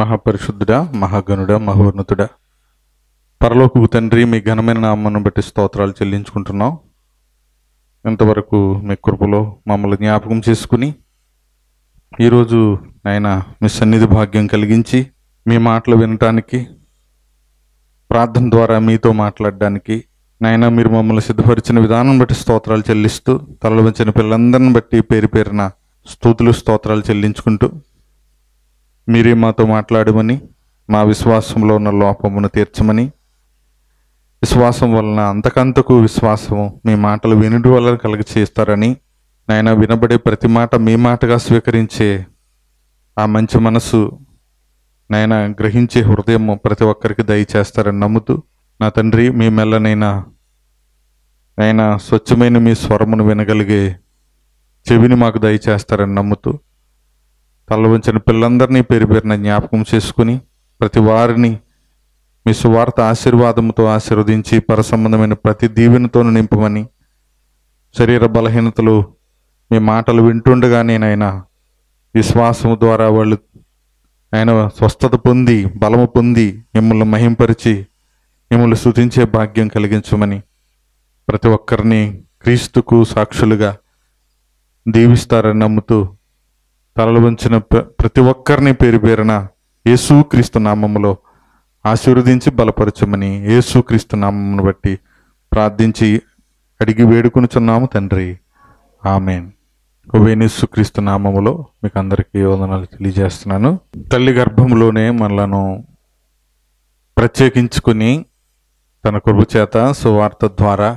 మహాపరిశుద్ధుడా మహాగనుడ మహోన్నతుడ పరలోకు తండ్రి మీ ఘనమైన నామను బట్టి స్తోత్రాలు చెల్లించుకుంటున్నాం ఇంతవరకు మీ కృపలో మమ్మల్ని జ్ఞాపకం చేసుకుని ఈరోజు ఆయన మీ సన్నిధి భాగ్యం కలిగించి మీ మాటలు వినటానికి ప్రార్థన ద్వారా మీతో మాట్లాడడానికి నాయన మీరు మమ్మల్ని సిద్ధపరిచిన విధానం బట్టి స్తోత్రాలు చెల్లిస్తూ వచ్చిన పిల్లలందరిని బట్టి పేరు పేరున స్థూతులు స్తోత్రాలు చెల్లించుకుంటూ మీరే మాతో మాట్లాడమని మా విశ్వాసంలో ఉన్న లోపమును తీర్చమని విశ్వాసం వలన అంతకంతకు విశ్వాసము మీ మాటలు వినుడి వల్ల కలిగి చేస్తారని నాయన వినబడే ప్రతి మాట మీ మాటగా స్వీకరించే ఆ మంచి మనసు నాయన గ్రహించే హృదయం ప్రతి ఒక్కరికి దయచేస్తారని నమ్ముతూ నా తండ్రి మీ మెల్లనైనా నాయన స్వచ్ఛమైన మీ స్వరమును వినగలిగే చెవిని మాకు దయచేస్తారని నమ్ముతూ తల పిల్లలందరినీ పేరు పేరున జ్ఞాపకం చేసుకుని ప్రతి వారిని మీ సువార్త ఆశీర్వాదంతో ఆశీర్వదించి పరసంబంధమైన ప్రతి దీవెనతో నింపమని శరీర బలహీనతలు మీ మాటలు వింటుండగా నేనైనా విశ్వాసము ద్వారా వాళ్ళు ఆయన స్వస్థత పొంది బలము పొంది మిమ్మల్ని మహింపరిచి మిమ్మల్ని స్థుతించే భాగ్యం కలిగించమని ప్రతి ఒక్కరిని క్రీస్తుకు సాక్షులుగా దీవిస్తారని నమ్ముతూ తలలు వంచిన ప్రతి ఒక్కరిని పేరు పేరున యేసుక్రీస్తు నామములో ఆశీర్వదించి బలపరచమని యేసుక్రీస్తు నామమును బట్టి ప్రార్థించి అడిగి వేడుకొనుచున్నాము తండ్రి ఆమెన్ వేణుసుక్రీస్తు నామములో మీకు అందరికీ వందనాలు తెలియజేస్తున్నాను తల్లి గర్భంలోనే మనలను ప్రత్యేకించుకుని తన కృప చేత సువార్త ద్వారా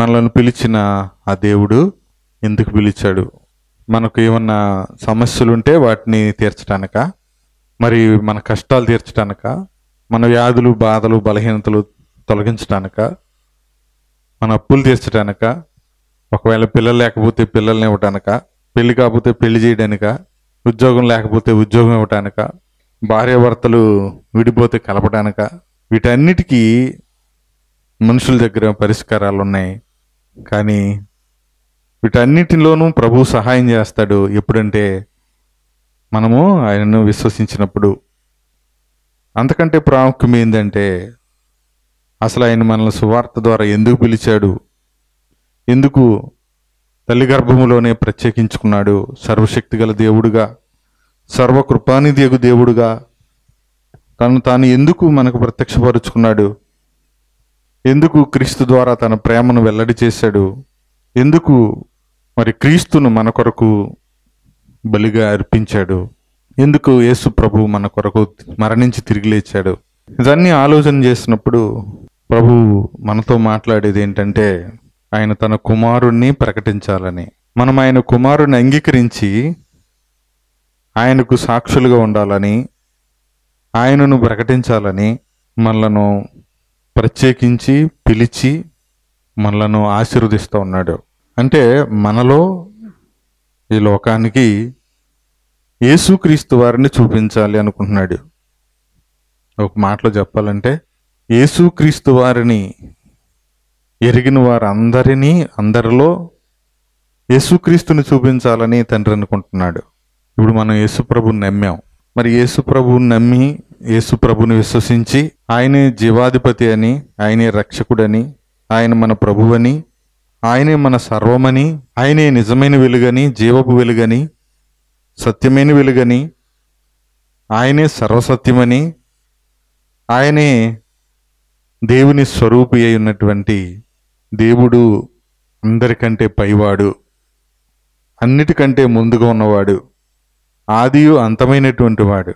మనలను పిలిచిన ఆ దేవుడు ఎందుకు పిలిచాడు మనకు ఏమన్నా సమస్యలుంటే వాటిని తీర్చడానిక మరి మన కష్టాలు తీర్చడానిక మన వ్యాధులు బాధలు బలహీనతలు తొలగించడానిక మన అప్పులు తీర్చడానిక ఒకవేళ పిల్లలు లేకపోతే పిల్లల్ని ఇవ్వటానిక పెళ్ళి కాకపోతే పెళ్లి చేయడానిక ఉద్యోగం లేకపోతే ఉద్యోగం ఇవ్వటానిక భార్యాభర్తలు విడిపోతే కలపడానిక వీటన్నిటికీ మనుషుల దగ్గర పరిష్కారాలు ఉన్నాయి కానీ వీటన్నిటిలోనూ ప్రభు సహాయం చేస్తాడు ఎప్పుడంటే మనము ఆయనను విశ్వసించినప్పుడు అంతకంటే ప్రాముఖ్యం ఏంటంటే అసలు ఆయన మనల్ని సువార్త ద్వారా ఎందుకు పిలిచాడు ఎందుకు తల్లి గర్భములోనే ప్రత్యేకించుకున్నాడు సర్వశక్తి గల దేవుడుగా సర్వకృపానిధియగు దేవుడుగా తను తాను ఎందుకు మనకు ప్రత్యక్షపరుచుకున్నాడు ఎందుకు క్రీస్తు ద్వారా తన ప్రేమను వెల్లడి చేశాడు ఎందుకు మరి క్రీస్తును మన కొరకు బలిగా అర్పించాడు ఎందుకు యేసు ప్రభు మన కొరకు మరణించి తిరిగి లేచాడు ఇదన్నీ ఆలోచన చేసినప్పుడు ప్రభు మనతో మాట్లాడేది ఏంటంటే ఆయన తన కుమారుణ్ణి ప్రకటించాలని మనం ఆయన కుమారుని అంగీకరించి ఆయనకు సాక్షులుగా ఉండాలని ఆయనను ప్రకటించాలని మనలను ప్రత్యేకించి పిలిచి మనలను ఆశీర్వదిస్తూ ఉన్నాడు అంటే మనలో ఈ లోకానికి ఏసుక్రీస్తు వారిని చూపించాలి అనుకుంటున్నాడు ఒక మాటలో చెప్పాలంటే ఏసుక్రీస్తు వారిని ఎరిగిన వారందరినీ అందరిలో యేసుక్రీస్తుని చూపించాలని తండ్రి అనుకుంటున్నాడు ఇప్పుడు మనం యేసుప్రభుని నమ్మాం మరి యేసుప్రభుని నమ్మి యేసుప్రభుని విశ్వసించి ఆయనే జీవాధిపతి అని ఆయనే రక్షకుడని ఆయన మన ప్రభువని ఆయనే మన సర్వమని ఆయనే నిజమైన వెలుగని జీవపు వెలుగని సత్యమైన వెలుగని ఆయనే సర్వసత్యమని ఆయనే దేవుని స్వరూపి అయి ఉన్నటువంటి దేవుడు అందరికంటే పైవాడు అన్నిటికంటే ముందుగా ఉన్నవాడు ఆదియు అంతమైనటువంటి వాడు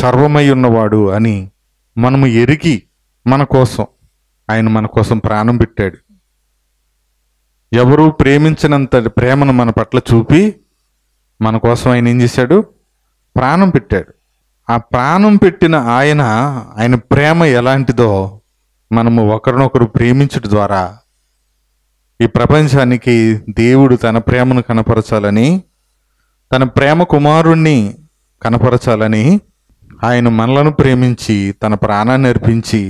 సర్వమై ఉన్నవాడు అని మనము ఎరిగి మన కోసం ఆయన మన కోసం ప్రాణం పెట్టాడు ఎవరు ప్రేమించినంత ప్రేమను మన పట్ల చూపి మన కోసం ఆయన ఏం చేశాడు ప్రాణం పెట్టాడు ఆ ప్రాణం పెట్టిన ఆయన ఆయన ప్రేమ ఎలాంటిదో మనము ఒకరినొకరు ప్రేమించడం ద్వారా ఈ ప్రపంచానికి దేవుడు తన ప్రేమను కనపరచాలని తన ప్రేమ కుమారుణ్ణి కనపరచాలని ఆయన మనలను ప్రేమించి తన ప్రాణాన్ని అర్పించి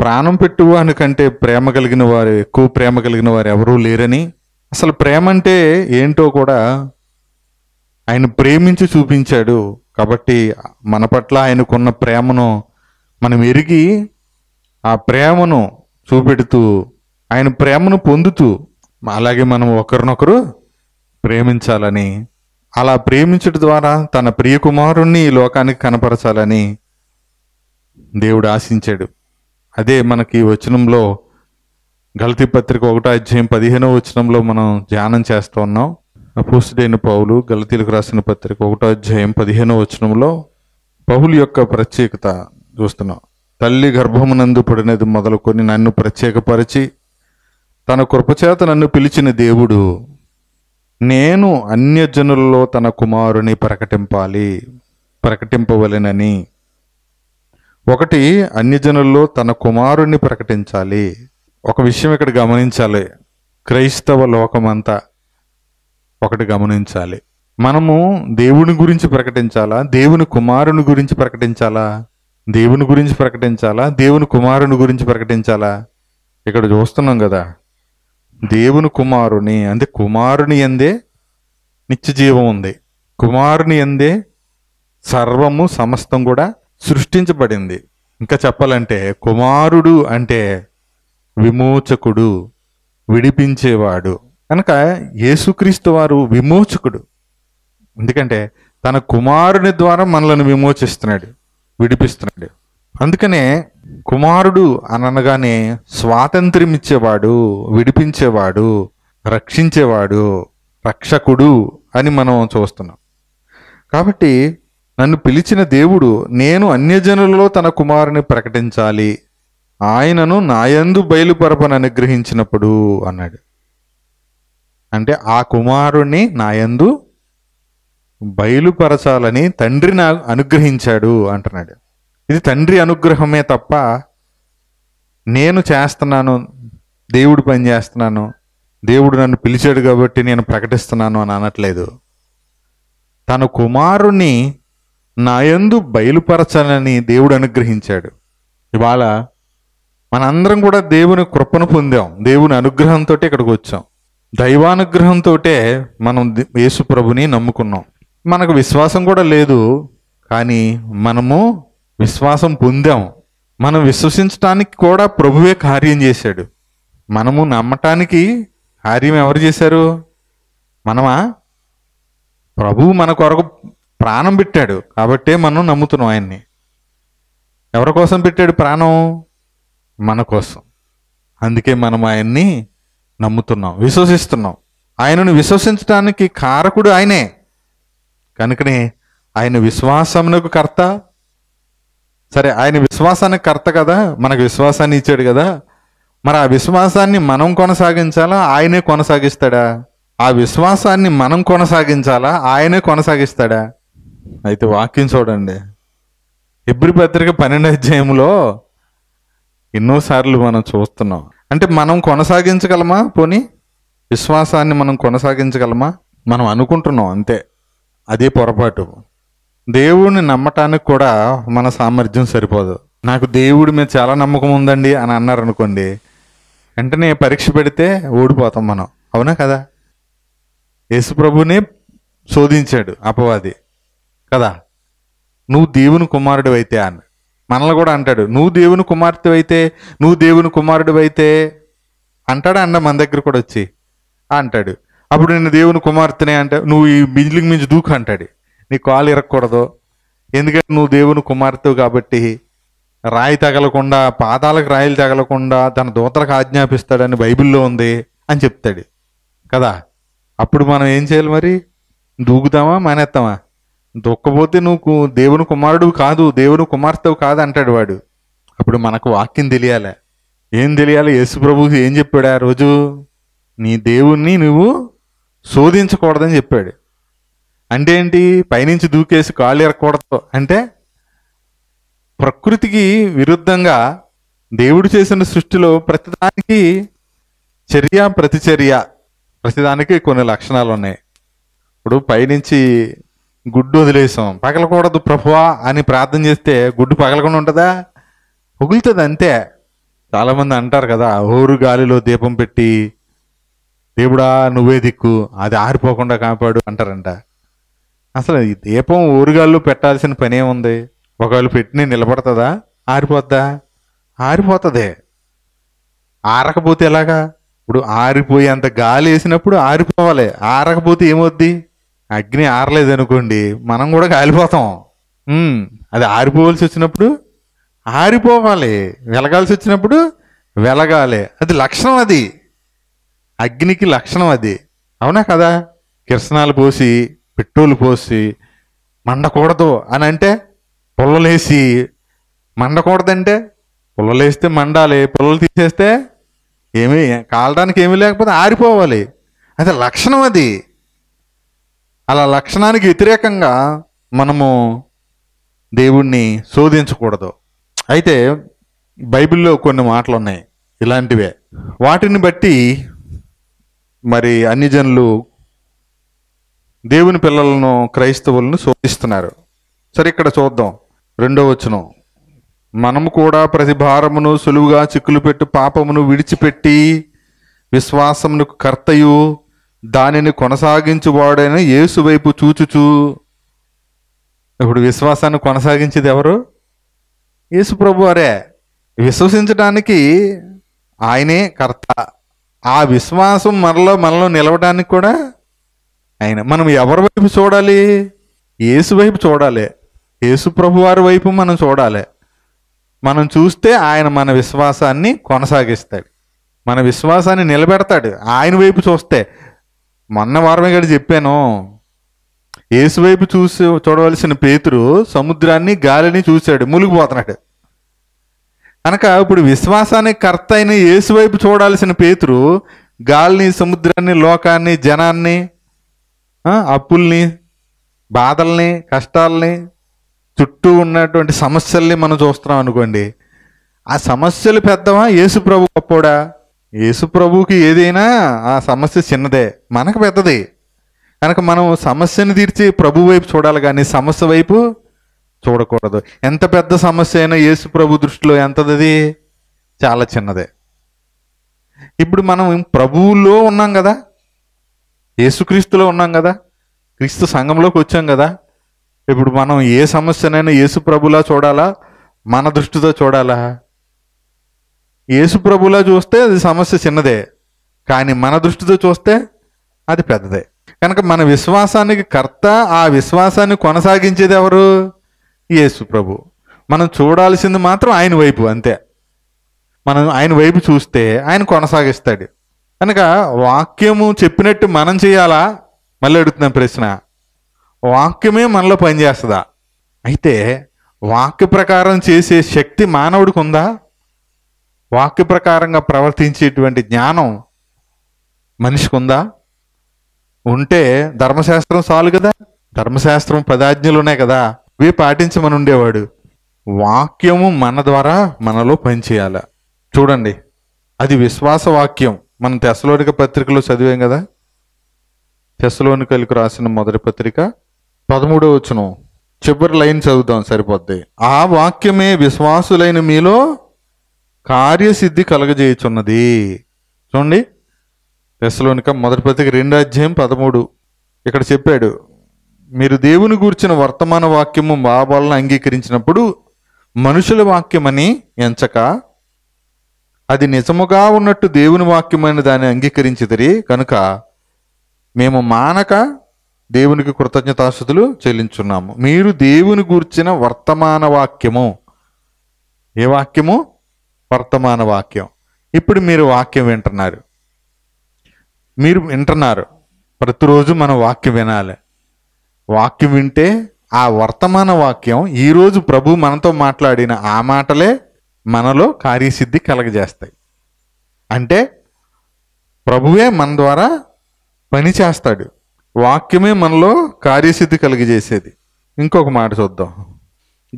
ప్రాణం పెట్టువాని కంటే ప్రేమ కలిగిన వారు ఎక్కువ ప్రేమ కలిగిన వారు ఎవరూ లేరని అసలు ప్రేమ అంటే ఏంటో కూడా ఆయన ప్రేమించి చూపించాడు కాబట్టి మన పట్ల ఆయనకున్న ప్రేమను మనం ఎరిగి ఆ ప్రేమను చూపెడుతూ ఆయన ప్రేమను పొందుతూ అలాగే మనం ఒకరినొకరు ప్రేమించాలని అలా ప్రేమించడం ద్వారా తన ప్రియకుమారుణ్ణి ఈ లోకానికి కనపరచాలని దేవుడు ఆశించాడు అదే మనకి వచనంలో గల్తీ పత్రిక ఒకటో అధ్యాయం పదిహేనో వచనంలో మనం ధ్యానం చేస్తూ ఉన్నాం అపోసుడైన పౌలు గలతీలకు రాసిన పత్రిక ఒకటో అధ్యాయం పదిహేనో వచనంలో పౌలు యొక్క ప్రత్యేకత చూస్తున్నాం తల్లి గర్భమునందు పడినది మొదలుకొని నన్ను ప్రత్యేకపరిచి తన కృపచేత నన్ను పిలిచిన దేవుడు నేను అన్యజనుల్లో తన కుమారుని ప్రకటింపాలి ప్రకటింపవలెనని ఒకటి అన్యజనుల్లో తన కుమారుణ్ణి ప్రకటించాలి ఒక విషయం ఇక్కడ గమనించాలి క్రైస్తవ లోకమంతా ఒకటి గమనించాలి మనము దేవుని గురించి ప్రకటించాలా దేవుని కుమారుని గురించి ప్రకటించాలా దేవుని గురించి ప్రకటించాలా దేవుని కుమారుని గురించి ప్రకటించాలా ఇక్కడ చూస్తున్నాం కదా దేవుని కుమారుని అంటే కుమారుని ఎందే నిత్యజీవం ఉంది కుమారుని ఎందే సర్వము సమస్తం కూడా సృష్టించబడింది ఇంకా చెప్పాలంటే కుమారుడు అంటే విమోచకుడు విడిపించేవాడు కనుక యేసుక్రీస్తు వారు విమోచకుడు ఎందుకంటే తన కుమారుని ద్వారా మనలను విమోచిస్తున్నాడు విడిపిస్తున్నాడు అందుకనే కుమారుడు అనగానే స్వాతంత్ర్యం ఇచ్చేవాడు విడిపించేవాడు రక్షించేవాడు రక్షకుడు అని మనం చూస్తున్నాం కాబట్టి నన్ను పిలిచిన దేవుడు నేను అన్యజనులలో తన కుమారుని ప్రకటించాలి ఆయనను నాయందు బయలుపరపను అనుగ్రహించినప్పుడు అన్నాడు అంటే ఆ కుమారుణ్ణి నాయందు బయలుపరచాలని తండ్రి నా అనుగ్రహించాడు అంటున్నాడు ఇది తండ్రి అనుగ్రహమే తప్ప నేను చేస్తున్నాను దేవుడు పని చేస్తున్నాను దేవుడు నన్ను పిలిచాడు కాబట్టి నేను ప్రకటిస్తున్నాను అని అనట్లేదు తన కుమారుణ్ణి నాయందు బయలుపరచాలని దేవుడు అనుగ్రహించాడు ఇవాళ మనందరం కూడా దేవుని కృపను పొందాం దేవుని అనుగ్రహంతో ఇక్కడికి వచ్చాం దైవానుగ్రహంతో మనం యేసు ప్రభుని నమ్ముకున్నాం మనకు విశ్వాసం కూడా లేదు కానీ మనము విశ్వాసం పొందాం మనం విశ్వసించడానికి కూడా ప్రభువే కార్యం చేశాడు మనము నమ్మటానికి కార్యం ఎవరు చేశారు మనమా ప్రభువు మన కొరకు ప్రాణం పెట్టాడు కాబట్టే మనం నమ్ముతున్నాం ఆయన్ని ఎవరి కోసం పెట్టాడు ప్రాణం మన కోసం అందుకే మనం ఆయన్ని నమ్ముతున్నాం విశ్వసిస్తున్నాం ఆయనను విశ్వసించడానికి కారకుడు ఆయనే కనుకనే ఆయన విశ్వాసమునకు కర్త సరే ఆయన విశ్వాసానికి కర్త కదా మనకు విశ్వాసాన్ని ఇచ్చాడు కదా మరి ఆ విశ్వాసాన్ని మనం కొనసాగించాలా ఆయనే కొనసాగిస్తాడా ఆ విశ్వాసాన్ని మనం కొనసాగించాలా ఆయనే కొనసాగిస్తాడా అయితే వాక్యం చూడండి ఎబ్రి పత్రిక పన్నెండు అధ్యాయంలో ఎన్నోసార్లు మనం చూస్తున్నాం అంటే మనం కొనసాగించగలమా పోనీ విశ్వాసాన్ని మనం కొనసాగించగలమా మనం అనుకుంటున్నాం అంతే అదే పొరపాటు దేవుడిని నమ్మటానికి కూడా మన సామర్థ్యం సరిపోదు నాకు దేవుడి మీద చాలా నమ్మకం ఉందండి అని అన్నారు అనుకోండి వెంటనే పరీక్ష పెడితే ఓడిపోతాం మనం అవునా కదా ప్రభుని శోధించాడు అపవాది కదా నువ్వు దేవుని కుమారుడు అయితే అని మనల్ని కూడా అంటాడు నువ్వు దేవుని కుమార్తె అయితే నువ్వు దేవుని కుమారుడు అయితే అంటాడు అన్న మన దగ్గర కూడా వచ్చి అంటాడు అప్పుడు నేను దేవుని కుమార్తెనే అంటే నువ్వు ఈ మింజిలికి మించి దూకు అంటాడు నీ కాలు ఇరగకూడదు ఎందుకంటే నువ్వు దేవుని కుమార్తెవు కాబట్టి రాయి తగలకుండా పాదాలకు రాయిలు తగలకుండా తన దూతలకు ఆజ్ఞాపిస్తాడని బైబిల్లో ఉంది అని చెప్తాడు కదా అప్పుడు మనం ఏం చేయాలి మరి దూకుతామా మానేస్తామా దొక్కపోతే నువ్వు దేవుని కుమారుడు కాదు దేవుని కుమార్తెవు కాదు అంటాడు వాడు అప్పుడు మనకు వాక్యం తెలియాలి ఏం తెలియాలి యేసుప్రభుకి ఏం చెప్పాడు ఆ రోజు నీ దేవుణ్ణి నువ్వు శోధించకూడదని చెప్పాడు అంటే ఏంటి పైనుంచి దూకేసి కాళ్ళు ఎరకూడదు అంటే ప్రకృతికి విరుద్ధంగా దేవుడు చేసిన సృష్టిలో ప్రతిదానికి చర్య ప్రతిచర్య ప్రతిదానికి కొన్ని లక్షణాలు ఉన్నాయి ఇప్పుడు పైనుంచి గుడ్డు వదిలేసాం పగలకూడదు ప్రభువా అని ప్రార్థన చేస్తే గుడ్డు పగలకుండా ఉంటుందా పొగులుతుంది అంతే చాలామంది అంటారు కదా ఊరు గాలిలో దీపం పెట్టి దేవుడా నువ్వే దిక్కు అది ఆరిపోకుండా కాపాడు అంటారంట అసలు ఈ దీపం ఊరుగాళ్ళు పెట్టాల్సిన పనే ఉంది ఒకవేళ పెట్టిన నిలబడుతుందా ఆరిపోద్దా ఆరిపోతుంది ఆరకపోతే ఎలాగా ఇప్పుడు ఆరిపోయేంత గాలి వేసినప్పుడు ఆరిపోవాలి ఆరకపోతే ఏమొద్ది అగ్ని ఆరలేదు అనుకోండి మనం కూడా కాలిపోతాం అది ఆరిపోవాల్సి వచ్చినప్పుడు ఆరిపోవాలి వెలగాల్సి వచ్చినప్పుడు వెలగాలి అది లక్షణం అది అగ్నికి లక్షణం అది అవునా కదా కిరసనాలు పోసి పెట్రోలు పోసి మండకూడదు అని అంటే పుల్లలేసి మండకూడదంటే పుల్లలేస్తే మండాలి పుల్లలు తీసేస్తే ఏమీ కాలడానికి ఏమీ లేకపోతే ఆరిపోవాలి అది లక్షణం అది అలా లక్షణానికి వ్యతిరేకంగా మనము దేవుణ్ణి శోధించకూడదు అయితే బైబిల్లో కొన్ని మాటలు ఉన్నాయి ఇలాంటివే వాటిని బట్టి మరి అన్ని జనులు దేవుని పిల్లలను క్రైస్తవులను శోధిస్తున్నారు సరే ఇక్కడ చూద్దాం రెండో వచనం మనము కూడా ప్రతి భారమును సులువుగా చిక్కులు పెట్టు పాపమును విడిచిపెట్టి విశ్వాసమును కర్తయు దానిని కొనసాగించువాడైన యేసు వైపు చూచుచూ ఇప్పుడు విశ్వాసాన్ని కొనసాగించేది ఎవరు యేసు ప్రభు అరే విశ్వసించడానికి ఆయనే కర్త ఆ విశ్వాసం మనలో మనలో నిలవడానికి కూడా ఆయన మనం ఎవరి వైపు చూడాలి యేసు వైపు చూడాలి యేసు ప్రభు వారి వైపు మనం చూడాలి మనం చూస్తే ఆయన మన విశ్వాసాన్ని కొనసాగిస్తాడు మన విశ్వాసాన్ని నిలబెడతాడు ఆయన వైపు చూస్తే మొన్న వారమే గడి చెప్పాను ఏసువైపు చూసి చూడవలసిన పేతురు సముద్రాన్ని గాలిని చూశాడు మునిగిపోతున్నాడు కనుక ఇప్పుడు విశ్వాసానికి కర్త అయిన ఏసువైపు చూడాల్సిన పేతురు గాలిని సముద్రాన్ని లోకాన్ని జనాన్ని అప్పుల్ని బాధల్ని కష్టాలని చుట్టూ ఉన్నటువంటి సమస్యల్ని మనం చూస్తున్నాం అనుకోండి ఆ సమస్యలు పెద్దవా యేసు ప్రభు గొప్పోడా యేసు ప్రభువుకి ఏదైనా ఆ సమస్య చిన్నదే మనకు పెద్దది కనుక మనం సమస్యను తీర్చి ప్రభు వైపు చూడాలి కానీ సమస్య వైపు చూడకూడదు ఎంత పెద్ద సమస్య అయినా యేసు ప్రభు దృష్టిలో ఎంతది చాలా చిన్నదే ఇప్పుడు మనం ప్రభువులో ఉన్నాం కదా యేసుక్రీస్తులో ఉన్నాం కదా క్రీస్తు సంఘంలోకి వచ్చాం కదా ఇప్పుడు మనం ఏ సమస్యనైనా యేసు ప్రభులా చూడాలా మన దృష్టితో చూడాలా యేసుప్రభులా చూస్తే అది సమస్య చిన్నదే కానీ మన దృష్టితో చూస్తే అది పెద్దదే కనుక మన విశ్వాసానికి కర్త ఆ విశ్వాసాన్ని కొనసాగించేది ఎవరు యేసు ప్రభు మనం చూడాల్సింది మాత్రం ఆయన వైపు అంతే మనం ఆయన వైపు చూస్తే ఆయన కొనసాగిస్తాడు కనుక వాక్యము చెప్పినట్టు మనం చేయాలా మళ్ళీ అడుగుతున్నాం ప్రశ్న వాక్యమే మనలో పనిచేస్తుందా అయితే వాక్య ప్రకారం చేసే శక్తి మానవుడికి ఉందా వాక్య ప్రకారంగా ప్రవర్తించేటువంటి జ్ఞానం మనిషికి ఉందా ఉంటే ధర్మశాస్త్రం చాలు కదా ధర్మశాస్త్రం పదాజ్ఞలు ఉన్నాయి కదా ఇవి పాటించమని ఉండేవాడు వాక్యము మన ద్వారా మనలో పనిచేయాల చూడండి అది విశ్వాస వాక్యం మనం తెసలోనిక పత్రికలో చదివాం కదా తెసలోనికలకు రాసిన మొదటి పత్రిక పదమూడో వచనం చివరి లైన్ చదువుతాం సరిపోద్ది ఆ వాక్యమే విశ్వాసులైన మీలో కార్యసిద్ధి కలగజేయుచున్నది చూడండి తెస్సలోనిక మొదటి పత్రిక రెండు అధ్యాయం పదమూడు ఇక్కడ చెప్పాడు మీరు దేవుని గూర్చిన వర్తమాన వాక్యము మా అంగీకరించినప్పుడు మనుషుల వాక్యమని ఎంచక అది నిజముగా ఉన్నట్టు దేవుని వాక్యమైన దాన్ని అంగీకరించదరి కనుక మేము మానక దేవునికి కృతజ్ఞతాస్థుతులు చెల్లించున్నాము మీరు దేవుని గూర్చిన వర్తమాన వాక్యము ఏ వాక్యము వర్తమాన వాక్యం ఇప్పుడు మీరు వాక్యం వింటున్నారు మీరు వింటున్నారు ప్రతిరోజు మనం వాక్యం వినాలి వాక్యం వింటే ఆ వర్తమాన వాక్యం ఈరోజు ప్రభు మనతో మాట్లాడిన ఆ మాటలే మనలో కార్యసిద్ధి కలగజేస్తాయి అంటే ప్రభువే మన ద్వారా పని చేస్తాడు వాక్యమే మనలో కార్యసిద్ధి కలిగజేసేది ఇంకొక మాట చూద్దాం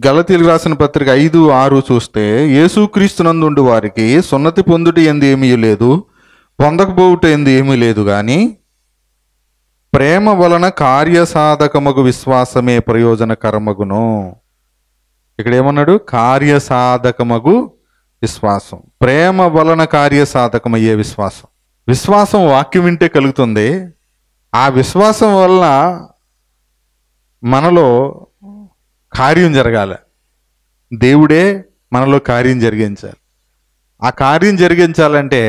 గలతీలు రాసిన పత్రిక ఐదు ఆరు చూస్తే ఉండి వారికి సున్నతి పొందుట ఎందు ఏమీ లేదు పొందకపోవుట ఎందు ఏమీ లేదు కానీ ప్రేమ వలన కార్యసాధకముకు విశ్వాసమే ప్రయోజనకరమగును ఇక్కడ ఏమన్నాడు కార్యసాధకమగు విశ్వాసం ప్రేమ వలన కార్యసాధకమయ్యే విశ్వాసం విశ్వాసం వాక్యం వింటే కలుగుతుంది ఆ విశ్వాసం వలన మనలో కార్యం జరగాలి దేవుడే మనలో కార్యం జరిగించాలి ఆ కార్యం జరిగించాలంటే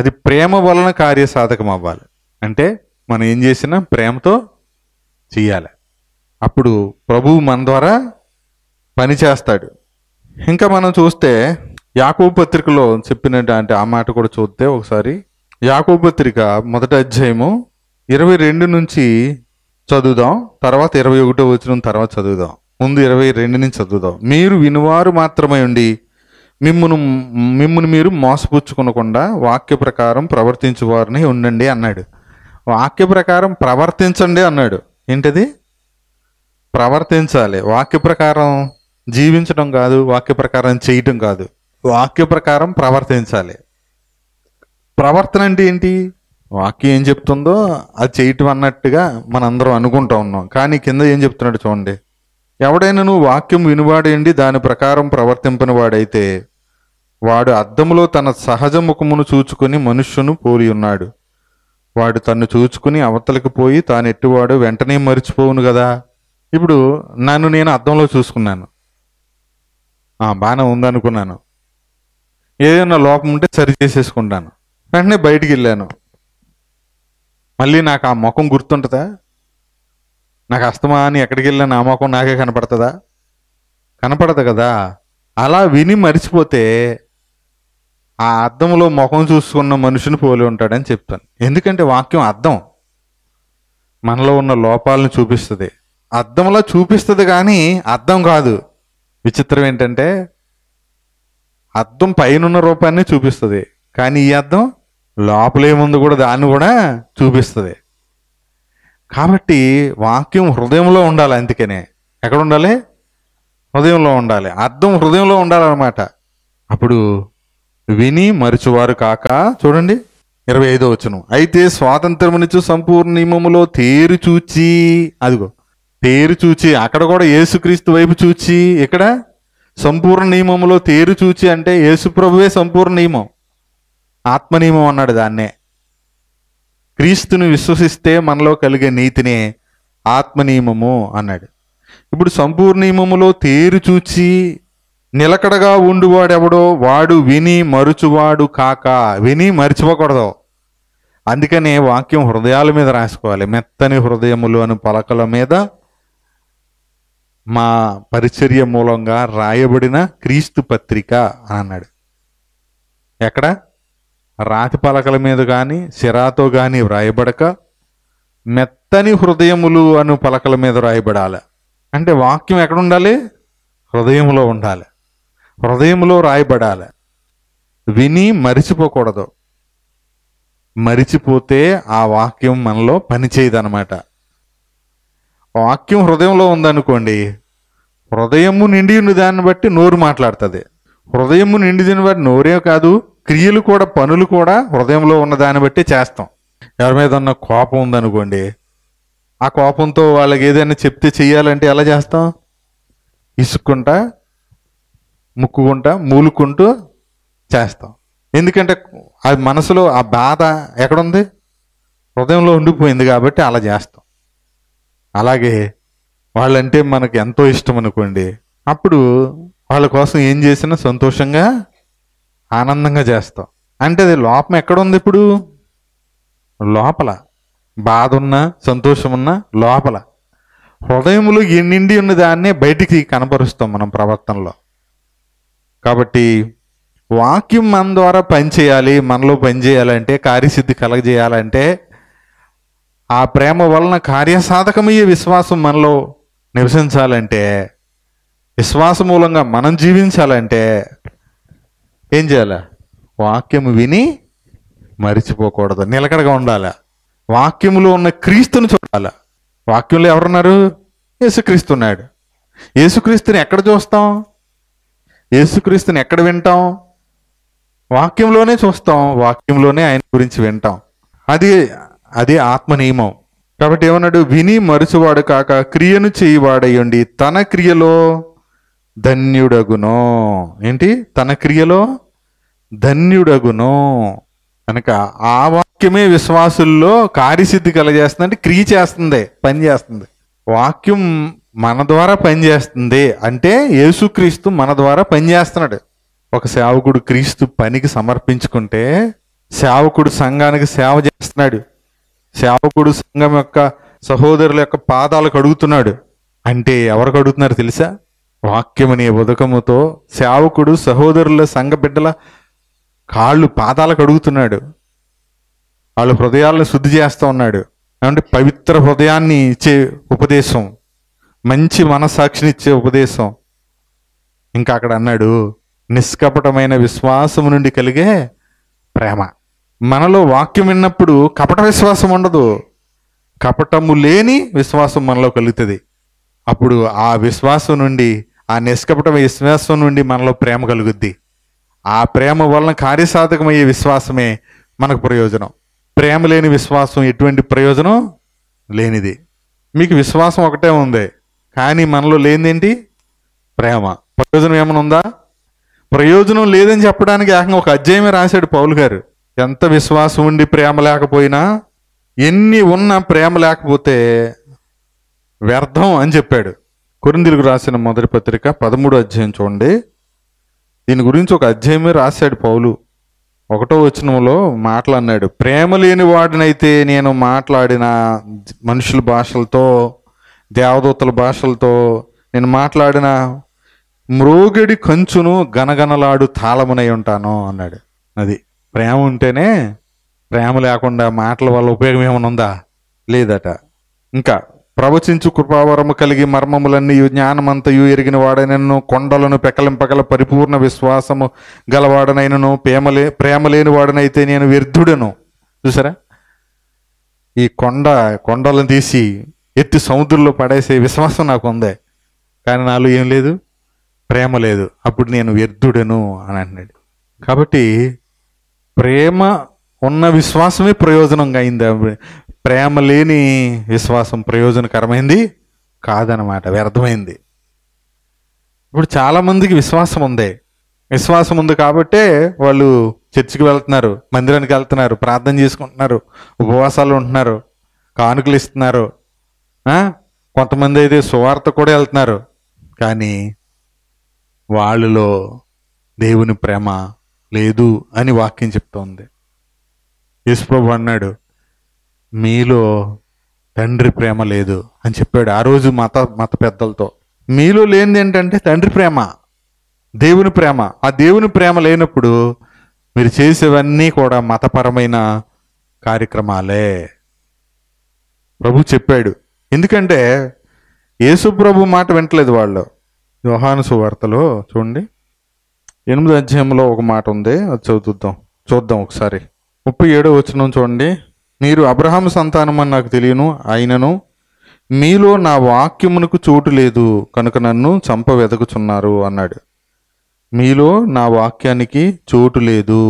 అది ప్రేమ వలన కార్యసాధకం అవ్వాలి అంటే మనం ఏం చేసినా ప్రేమతో చేయాలి అప్పుడు ప్రభువు మన ద్వారా పని చేస్తాడు ఇంకా మనం చూస్తే యాకో పత్రికలో చెప్పినటువంటి ఆ మాట కూడా చూస్తే ఒకసారి యాకో పత్రిక మొదటి అధ్యాయము ఇరవై రెండు నుంచి చదువుదాం తర్వాత ఇరవై ఒకటో వచ్చిన తర్వాత చదువుదాం ముందు ఇరవై రెండు నుంచి చదువుదాం మీరు వినివారు మాత్రమే ఉండి మిమ్మను మిమ్మల్ని మీరు మోసపుచ్చుకునకుండా వాక్య ప్రకారం ప్రవర్తించువారని ఉండండి అన్నాడు వాక్య ప్రకారం ప్రవర్తించండి అన్నాడు ఏంటది ప్రవర్తించాలి వాక్య ప్రకారం జీవించడం కాదు వాక్య ప్రకారం చేయటం కాదు వాక్య ప్రకారం ప్రవర్తించాలి ప్రవర్తన అంటే ఏంటి వాక్యం ఏం చెప్తుందో అది చేయటం అన్నట్టుగా మనందరం అనుకుంటా ఉన్నాం కానీ కింద ఏం చెప్తున్నాడు చూడండి ఎవడైనా నువ్వు వాక్యం వినివాడేయండి దాని ప్రకారం ప్రవర్తింపని వాడైతే వాడు అద్దంలో తన సహజ ముఖమును చూచుకుని మనుష్యును పోలి ఉన్నాడు వాడు తను చూచుకుని అవతలకు పోయి తాను ఎట్టువాడు వెంటనే మరిచిపోవును కదా ఇప్పుడు నన్ను నేను అద్దంలో చూసుకున్నాను బాగానే ఉందనుకున్నాను ఏదైనా లోపం ఉంటే సరి చేసేసుకుంటాను వెంటనే బయటికి వెళ్ళాను మళ్ళీ నాకు ఆ ముఖం గుర్తుంటుందా నాకు అస్తమా అని ఎక్కడికి వెళ్ళిన నా ముఖం నాకే కనపడుతుందా కనపడదు కదా అలా విని మరిచిపోతే ఆ అద్దంలో ముఖం చూసుకున్న మనుషుని పోలి ఉంటాడని చెప్తాను ఎందుకంటే వాక్యం అర్థం మనలో ఉన్న లోపాలను చూపిస్తుంది అర్థంలో చూపిస్తుంది కానీ అర్థం కాదు విచిత్రం ఏంటంటే అర్థం పైన రూపాన్ని చూపిస్తుంది కానీ ఈ అర్థం లోపలేముంది కూడా దాన్ని కూడా చూపిస్తుంది కాబట్టి వాక్యం హృదయంలో ఉండాలి అందుకనే ఎక్కడ ఉండాలి హృదయంలో ఉండాలి అర్థం హృదయంలో ఉండాలన్నమాట అప్పుడు విని మరచువారు కాక చూడండి ఇరవై ఐదో వచ్చును అయితే నుంచి సంపూర్ణ నియమములో తేరు చూచి అదిగో తేరు చూచి అక్కడ కూడా యేసుక్రీస్తు వైపు చూచి ఇక్కడ సంపూర్ణ నియమములో తేరు చూచి అంటే ప్రభువే సంపూర్ణ నియమం ఆత్మనియమం అన్నాడు దాన్నే క్రీస్తుని విశ్వసిస్తే మనలో కలిగే నీతినే ఆత్మనియమము అన్నాడు ఇప్పుడు సంపూర్ణ నియమములో తేరు చూచి నిలకడగా ఉండువాడెవడో వాడు విని మరుచువాడు కాక విని మరిచిపోకూడదు అందుకనే వాక్యం హృదయాల మీద రాసుకోవాలి మెత్తని హృదయములు అని పలకల మీద మా పరిచర్య మూలంగా రాయబడిన క్రీస్తు పత్రిక అన్నాడు ఎక్కడ రాతి పలకల మీద కానీ సిరాతో కానీ వ్రాయబడక మెత్తని హృదయములు అను పలకల మీద రాయబడాలి అంటే వాక్యం ఎక్కడ ఉండాలి హృదయంలో ఉండాలి హృదయంలో రాయబడాలి విని మరిచిపోకూడదు మరిచిపోతే ఆ వాక్యం మనలో పనిచేయదనమాట వాక్యం హృదయంలో ఉందనుకోండి హృదయము నిండి దాన్ని బట్టి నోరు మాట్లాడుతుంది హృదయము దాన్ని బట్టి నోరే కాదు క్రియలు కూడా పనులు కూడా హృదయంలో ఉన్న దాన్ని బట్టి చేస్తాం ఎవరి మీద ఉన్న కోపం ఉందనుకోండి ఆ కోపంతో వాళ్ళకి ఏదైనా చెప్తే చెయ్యాలంటే ఎలా చేస్తాం ఇసుక్కుంటా ముక్కుకుంటా మూలుకుంటూ చేస్తాం ఎందుకంటే అది మనసులో ఆ బాధ ఎక్కడుంది హృదయంలో ఉండిపోయింది కాబట్టి అలా చేస్తాం అలాగే వాళ్ళంటే మనకు ఎంతో ఇష్టం అనుకోండి అప్పుడు వాళ్ళ కోసం ఏం చేసినా సంతోషంగా ఆనందంగా చేస్తావు అంటే అది లోపం ఎక్కడుంది ఇప్పుడు లోపల బాధ ఉన్నా సంతోషం ఉన్నా లోపల హృదయంలో ఎన్నిండి ఉన్న దాన్నే బయటికి కనపరుస్తాం మనం ప్రవర్తనలో కాబట్టి వాక్యం మన ద్వారా పనిచేయాలి మనలో పనిచేయాలంటే కార్యసిద్ధి కలగజేయాలంటే ఆ ప్రేమ వలన కార్యసాధకమయ్యే విశ్వాసం మనలో నివసించాలంటే విశ్వాసమూలంగా మూలంగా మనం జీవించాలంటే ఏం చేయాలా వాక్యము విని మరిచిపోకూడదు నిలకడగా ఉండాలి వాక్యములు ఉన్న క్రీస్తుని చూడాలి వాక్యంలో ఎవరున్నారు ఉన్నాడు యేసుక్రీస్తుని ఎక్కడ చూస్తాం యేసుక్రీస్తుని ఎక్కడ వింటాం వాక్యంలోనే చూస్తాం వాక్యంలోనే ఆయన గురించి వింటాం అది అది ఆత్మ నియమం కాబట్టి ఏమన్నాడు విని మరుచువాడు కాక క్రియను చేయివాడయ్యండి తన క్రియలో ధన్యుడగునో ఏంటి తన క్రియలో ధన్యుడగునో కనుక ఆ వాక్యమే విశ్వాసుల్లో కార్యసిద్ధి అంటే క్రియ చేస్తుంది పని చేస్తుంది వాక్యం మన ద్వారా పనిచేస్తుంది అంటే యేసుక్రీస్తు మన ద్వారా పనిచేస్తున్నాడు ఒక సేవకుడు క్రీస్తు పనికి సమర్పించుకుంటే సేవకుడు సంఘానికి సేవ చేస్తున్నాడు సేవకుడు సంఘం యొక్క సహోదరుల యొక్క పాదాలు కడుగుతున్నాడు అంటే ఎవరు కడుగుతున్నారు తెలుసా వాక్యమనే ఉదకముతో సేవకుడు సహోదరుల సంఘ బిడ్డల కాళ్ళు పాదాలకు అడుగుతున్నాడు వాళ్ళ హృదయాలను శుద్ధి చేస్తూ ఉన్నాడు అంటే పవిత్ర హృదయాన్ని ఇచ్చే ఉపదేశం మంచి మనస్సాక్షినిచ్చే ఉపదేశం ఇంకా అక్కడ అన్నాడు నిష్కపటమైన విశ్వాసం నుండి కలిగే ప్రేమ మనలో వాక్యం విన్నప్పుడు కపట విశ్వాసం ఉండదు కపటము లేని విశ్వాసం మనలో కలుగుతుంది అప్పుడు ఆ విశ్వాసం నుండి ఆ నిష్కపట విశ్వాసం నుండి మనలో ప్రేమ కలుగుద్ది ఆ ప్రేమ వలన కార్యసాధకమయ్యే విశ్వాసమే మనకు ప్రయోజనం ప్రేమ లేని విశ్వాసం ఎటువంటి ప్రయోజనం లేనిది మీకు విశ్వాసం ఒకటే ఉంది కానీ మనలో లేనిదేంటి ప్రేమ ప్రయోజనం ఏమైనా ఉందా ప్రయోజనం లేదని చెప్పడానికి ఏకంగా ఒక అధ్యాయమే రాశాడు పౌలు గారు ఎంత విశ్వాసం ఉండి ప్రేమ లేకపోయినా ఎన్ని ఉన్నా ప్రేమ లేకపోతే వ్యర్థం అని చెప్పాడు కొరిందులకు రాసిన మొదటి పత్రిక పదమూడు అధ్యాయం చూడండి దీని గురించి ఒక అధ్యాయమే రాశాడు పౌలు ఒకటో వచనంలో మాట్లాడినాడు ప్రేమ లేని వాడినైతే నేను మాట్లాడిన మనుషుల భాషలతో దేవదూతల భాషలతో నేను మాట్లాడిన మ్రోగిడి కంచును గనగనలాడు తాళమునై ఉంటాను అన్నాడు అది ప్రేమ ఉంటేనే ప్రేమ లేకుండా మాటల వల్ల ఉపయోగం ఏమైనా ఉందా లేదట ఇంకా ప్రవచించు కృపావరము కలిగి మర్మములన్నీ జ్ఞానమంతయు ఎరిగిన వాడైనను కొండలను పెకలింపగల పరిపూర్ణ విశ్వాసము గలవాడనైనను ప్రేమలే ప్రేమలేని వాడనైతే నేను వ్యర్థుడను చూసారా ఈ కొండ కొండలను తీసి ఎత్తి సముద్రంలో పడేసే విశ్వాసం నాకు ఉందే కానీ నాలో ఏం లేదు ప్రేమ లేదు అప్పుడు నేను వ్యర్థుడను అని అన్నాడు కాబట్టి ప్రేమ ఉన్న విశ్వాసమే ప్రయోజనంగా అయింది ప్రేమ లేని విశ్వాసం ప్రయోజనకరమైంది కాదనమాట వ్యర్థమైంది ఇప్పుడు చాలామందికి విశ్వాసం ఉంది విశ్వాసం ఉంది కాబట్టే వాళ్ళు చర్చికి వెళ్తున్నారు మందిరానికి వెళ్తున్నారు ప్రార్థన చేసుకుంటున్నారు ఉపవాసాలు ఉంటున్నారు కానుకలు ఇస్తున్నారు కొంతమంది అయితే సువార్త కూడా వెళ్తున్నారు కానీ వాళ్ళలో దేవుని ప్రేమ లేదు అని వాక్యం చెప్తోంది యేసుప్రభు అన్నాడు మీలో తండ్రి ప్రేమ లేదు అని చెప్పాడు ఆ రోజు మత మత పెద్దలతో మీలో లేనిది ఏంటంటే తండ్రి ప్రేమ దేవుని ప్రేమ ఆ దేవుని ప్రేమ లేనప్పుడు మీరు చేసేవన్నీ కూడా మతపరమైన కార్యక్రమాలే ప్రభు చెప్పాడు ఎందుకంటే యేసు ప్రభు మాట వింటలేదు వాళ్ళు యోహాను వార్తలో చూడండి ఎనిమిది అధ్యాయంలో ఒక మాట ఉంది అది చదువుద్దాం చూద్దాం ఒకసారి ముప్పై ఏడో వచ్చినాం చూడండి మీరు అబ్రహాం సంతానమని నాకు తెలియను అయినను మీలో నా వాక్యమునకు చోటు లేదు కనుక నన్ను చంప వెదకుచున్నారు అన్నాడు మీలో నా వాక్యానికి చోటు లేదు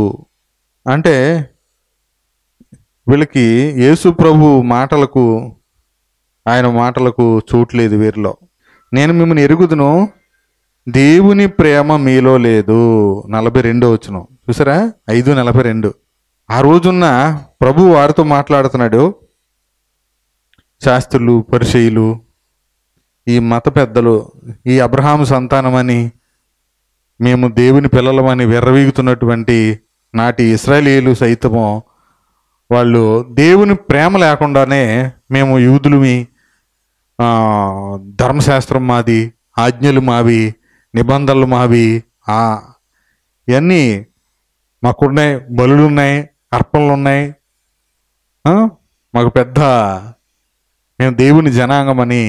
అంటే వీళ్ళకి యేసు ప్రభు మాటలకు ఆయన మాటలకు చోటు లేదు వీరిలో నేను మిమ్మల్ని ఎరుగుదును దేవుని ప్రేమ మీలో లేదు నలభై రెండో వచ్చును చూసారా ఐదు నలభై రెండు ఆ రోజున్న ప్రభు వారితో మాట్లాడుతున్నాడు శాస్త్రులు పరిచయులు ఈ మత పెద్దలు ఈ అబ్రహాం సంతానమని మేము దేవుని పిల్లలమని విర్రవీగుతున్నటువంటి నాటి ఇస్రాయేలీలు సైతము వాళ్ళు దేవుని ప్రేమ లేకుండానే మేము యూదులమి ధర్మశాస్త్రం మాది ఆజ్ఞలు మావి నిబంధనలు మావి ఇవన్నీ మాకున్నాయి బలులున్నాయి అర్పణలు ఉన్నాయి మాకు పెద్ద మేము దేవుని జనాంగమని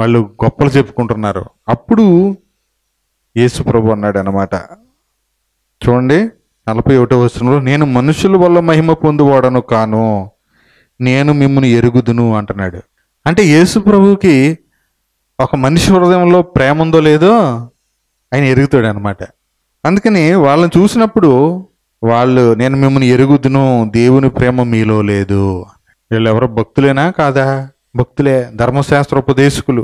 వాళ్ళు గొప్పలు చెప్పుకుంటున్నారు అప్పుడు యేసు ప్రభు అన్నాడు అనమాట చూడండి నలభై ఒకటో వచనంలో నేను మనుషుల వల్ల మహిమ పొందువాడను కాను నేను మిమ్మల్ని ఎరుగుదును అంటున్నాడు అంటే యేసు ప్రభుకి ఒక మనిషి హృదయంలో ప్రేమ ఉందో లేదో ఆయన ఎరుగుతాడు అనమాట అందుకని వాళ్ళని చూసినప్పుడు వాళ్ళు నేను మిమ్మల్ని ఎరుగుదును దేవుని ప్రేమ మీలో లేదు వీళ్ళు ఎవరో భక్తులేనా కాదా భక్తులే ధర్మశాస్త్ర ఉపదేశకులు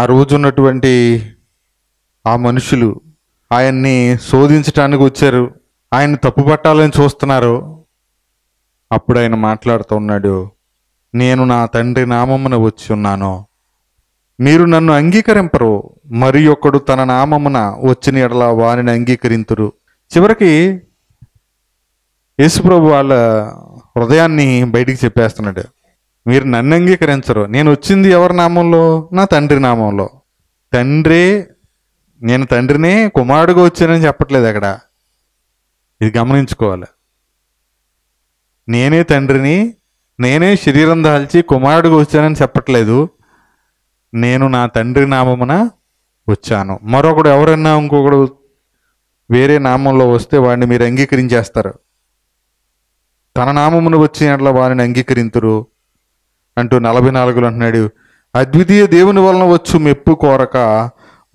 ఆ రోజు ఉన్నటువంటి ఆ మనుషులు ఆయన్ని శోధించటానికి వచ్చారు ఆయన్ని తప్పు పట్టాలని చూస్తున్నారు అప్పుడు ఆయన మాట్లాడుతూ ఉన్నాడు నేను నా తండ్రి నామమున వచ్చి ఉన్నాను మీరు నన్ను అంగీకరింపరు మరి ఒకడు తన నామమున వచ్చిన ఎడల వారిని అంగీకరింతురు చివరికి యేసుప్రభు వాళ్ళ హృదయాన్ని బయటికి చెప్పేస్తున్నాడు మీరు నన్ను అంగీకరించరు నేను వచ్చింది ఎవరి నామంలో నా తండ్రి నామంలో తండ్రి నేను తండ్రినే కుమారుడుగా వచ్చానని చెప్పట్లేదు అక్కడ ఇది గమనించుకోవాలి నేనే తండ్రిని నేనే శరీరం దాల్చి కుమారుడుగా వచ్చానని చెప్పట్లేదు నేను నా తండ్రి నామమున వచ్చాను మరొకడు ఎవరన్నా ఇంకొకడు వేరే నామంలో వస్తే వాడిని మీరు అంగీకరించేస్తారు తన నామమును వచ్చే అట్ల వారిని అంగీకరింతురు అంటూ నలభై నాలుగులో అంటున్నాడు అద్వితీయ దేవుని వలన వచ్చు మెప్పు కోరక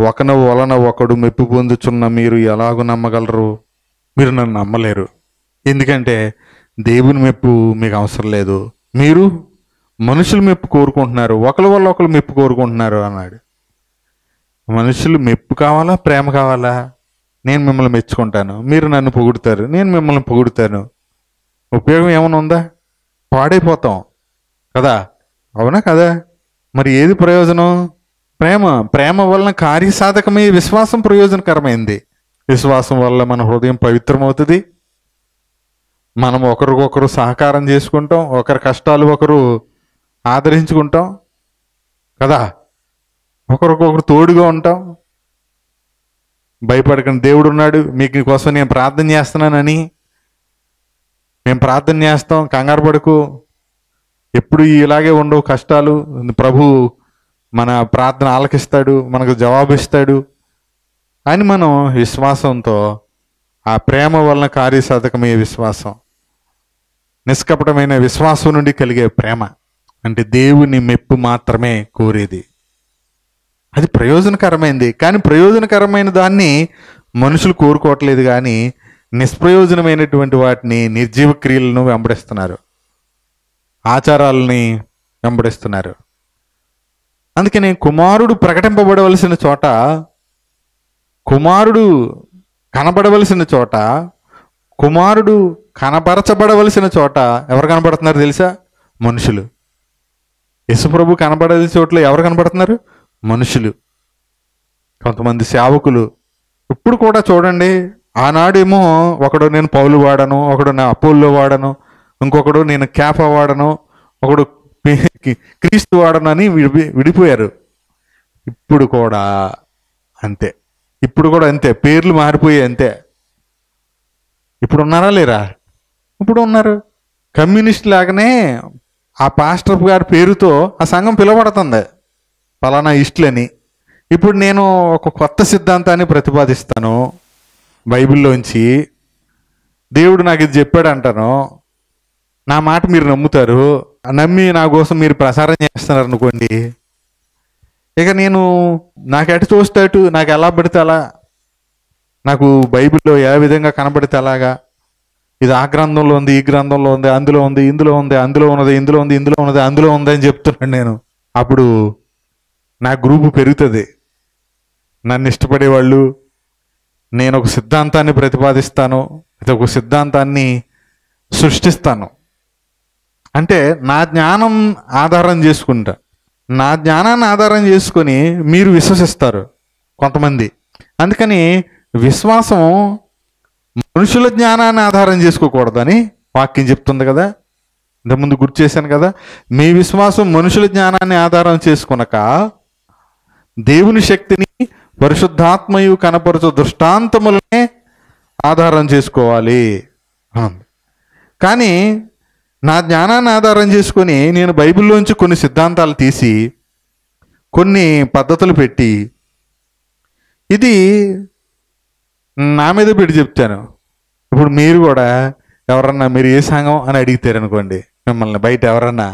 ఒకన వలన ఒకడు మెప్పు పొందుచున్న మీరు ఎలాగూ నమ్మగలరు మీరు నన్ను నమ్మలేరు ఎందుకంటే దేవుని మెప్పు మీకు అవసరం లేదు మీరు మనుషులు మెప్పు కోరుకుంటున్నారు ఒకరి వల్ల ఒకరు మెప్పు కోరుకుంటున్నారు అన్నాడు మనుషులు మెప్పు కావాలా ప్రేమ కావాలా నేను మిమ్మల్ని మెచ్చుకుంటాను మీరు నన్ను పొగుడుతారు నేను మిమ్మల్ని పొగుడుతాను ఉపయోగం ఏమైనా ఉందా పాడైపోతాం కదా అవునా కదా మరి ఏది ప్రయోజనం ప్రేమ ప్రేమ వలన కార్యసాధకమై విశ్వాసం ప్రయోజనకరమైంది విశ్వాసం వల్ల మన హృదయం పవిత్రమవుతుంది మనం ఒకరికొకరు సహకారం చేసుకుంటాం ఒకరి కష్టాలు ఒకరు ఆదరించుకుంటాం కదా ఒకరికొకరు తోడుగా ఉంటాం భయపడకండి దేవుడు ఉన్నాడు మీకు కోసం నేను ప్రార్థన చేస్తున్నానని మేము ప్రార్థన చేస్తాం కంగారు పడుకు ఎప్పుడు ఇలాగే ఉండవు కష్టాలు ప్రభు మన ప్రార్థన ఆలకిస్తాడు మనకు జవాబు ఇస్తాడు అని మనం విశ్వాసంతో ఆ ప్రేమ వలన కార్యసాధకమయ్యే విశ్వాసం నిష్కపటమైన విశ్వాసం నుండి కలిగే ప్రేమ అంటే దేవుని మెప్పు మాత్రమే కోరేది అది ప్రయోజనకరమైంది కానీ ప్రయోజనకరమైన దాన్ని మనుషులు కోరుకోవట్లేదు కానీ నిష్ప్రయోజనమైనటువంటి వాటిని నిర్జీవ క్రియలను వెంబడిస్తున్నారు ఆచారాలని వెంబడిస్తున్నారు అందుకని కుమారుడు ప్రకటింపబడవలసిన చోట కుమారుడు కనబడవలసిన చోట కుమారుడు కనపరచబడవలసిన చోట ఎవరు కనబడుతున్నారు తెలుసా మనుషులు యశుప్రభు కనబడే చోట్ల ఎవరు కనబడుతున్నారు మనుషులు కొంతమంది సేవకులు ఇప్పుడు కూడా చూడండి ఆనాడేమో ఒకడు నేను పౌలు వాడను ఒకడు నా అపోల్లో వాడను ఇంకొకడు నేను క్యాఫా వాడను ఒకడు క్రీస్తు వాడను అని విడి విడిపోయారు ఇప్పుడు కూడా అంతే ఇప్పుడు కూడా అంతే పేర్లు మారిపోయాయి అంతే ఇప్పుడు ఉన్నారా లేరా ఇప్పుడు ఉన్నారు కమ్యూనిస్ట్ లాగానే ఆ పాస్టర్ గారి పేరుతో ఆ సంఘం పిలువబడుతుంది పలానా ఇస్టులని ఇప్పుడు నేను ఒక కొత్త సిద్ధాంతాన్ని ప్రతిపాదిస్తాను బైబిల్లోంచి దేవుడు నాకు ఇది చెప్పాడు అంటాను నా మాట మీరు నమ్ముతారు నమ్మి నా కోసం మీరు ప్రసారం చేస్తున్నారు అనుకోండి ఇక నేను నాకు ఎటు చూస్తే అటు నాకు ఎలా పడితే అలా నాకు బైబిల్లో ఏ విధంగా కనబడితే అలాగా ఇది ఆ గ్రంథంలో ఉంది ఈ గ్రంథంలో ఉంది అందులో ఉంది ఇందులో ఉంది అందులో ఉన్నది ఇందులో ఉంది ఇందులో ఉన్నది అందులో ఉంది అని చెప్తున్నాను నేను అప్పుడు నా గ్రూపు పెరుగుతుంది నన్ను ఇష్టపడేవాళ్ళు నేను ఒక సిద్ధాంతాన్ని ప్రతిపాదిస్తాను ఇది ఒక సిద్ధాంతాన్ని సృష్టిస్తాను అంటే నా జ్ఞానం ఆధారం చేసుకుంటా నా జ్ఞానాన్ని ఆధారం చేసుకొని మీరు విశ్వసిస్తారు కొంతమంది అందుకని విశ్వాసం మనుషుల జ్ఞానాన్ని ఆధారం చేసుకోకూడదని వాక్యం చెప్తుంది కదా ఇంతకుముందు గుర్తు చేశాను కదా మీ విశ్వాసం మనుషుల జ్ఞానాన్ని ఆధారం చేసుకునక దేవుని శక్తిని పరిశుద్ధాత్మయు కనపరచు దృష్టాంతములనే ఆధారం చేసుకోవాలి కానీ నా జ్ఞానాన్ని ఆధారం చేసుకొని నేను బైబిల్లోంచి కొన్ని సిద్ధాంతాలు తీసి కొన్ని పద్ధతులు పెట్టి ఇది నా మీద పెట్టి చెప్తాను ఇప్పుడు మీరు కూడా ఎవరన్నా మీరు ఏ సంఘం అని అడిగితే అనుకోండి మిమ్మల్ని బయట ఎవరన్నా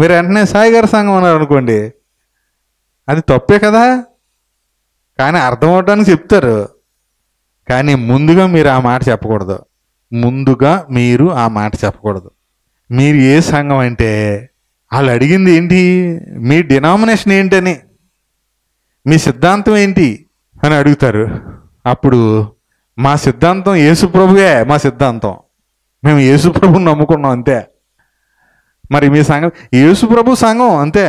మీరు వెంటనే సాయిగారి సంఘం అన్నారు అనుకోండి అది తప్పే కదా కానీ అర్థం అవడానికి చెప్తారు కానీ ముందుగా మీరు ఆ మాట చెప్పకూడదు ముందుగా మీరు ఆ మాట చెప్పకూడదు మీరు ఏ సంఘం అంటే వాళ్ళు అడిగింది ఏంటి మీ డినామినేషన్ ఏంటని మీ సిద్ధాంతం ఏంటి అని అడుగుతారు అప్పుడు మా సిద్ధాంతం యేసుప్రభువే మా సిద్ధాంతం మేము యేసుప్రభుని నమ్ముకున్నాం అంతే మరి మీ సంఘం యేసుప్రభు సంఘం అంతే